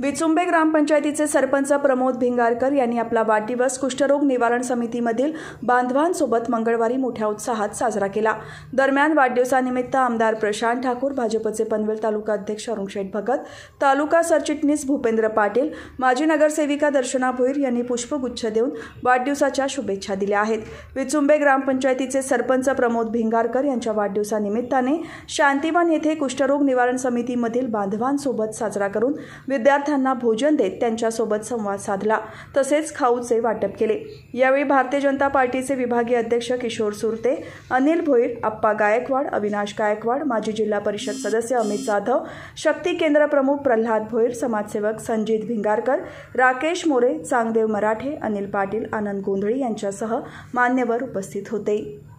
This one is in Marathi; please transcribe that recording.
विचुंबे ग्रामपंचायतीचे सरपंच प्रमोद भिंगारकर यांनी आपला वाढदिवस कुष्ठरोग निवारण समितीमधील बांधवांसोबत मंगळवारी मोठ्या उत्साहात साजरा केला दरम्यान वाढदिवसानिमित्त आमदार प्रशांत ठाकूर भाजपचे पनवेल तालुका अध्यक्ष अरुणशेठ भगत तालुका सरचिटणीस भूपेंद्र पाटील माजी नगरसेविका दर्शना भोईर यांनी पुष्पगुच्छ देऊन वाढदिवसाच्या शुभेच्छा दिल्या आहेत विचुंबे ग्रामपंचायतीचे सरपंच प्रमोद भिंगारकर यांच्या वाढदिवसानिमित्ताने शांतिवन येथे कुष्ठरोग निवारण समितीमधील बांधवांसोबत साजरा करून विद्यार्थी विद्यार्थ्यांना भोजन देत त्यांच्यासोबत संवाद साधला तसेच खाऊचे वाटप केले यावेळी भारतीय जनता पार्टीचे विभागीय अध्यक्ष किशोर सुरते अनिल भोईर आप्पा गायकवाड अविनाश गायकवाड माजी जिल्हा परिषद सदस्य अमित जाधव शक्ती केंद्र प्रमुख प्रल्हाद भोईर समाजसेवक संजित भिंगारकर राकेश मोरे चांगदेव मराठे अनिल पाटील आनंद गोंधळी यांच्यासह मान्यवर उपस्थित होते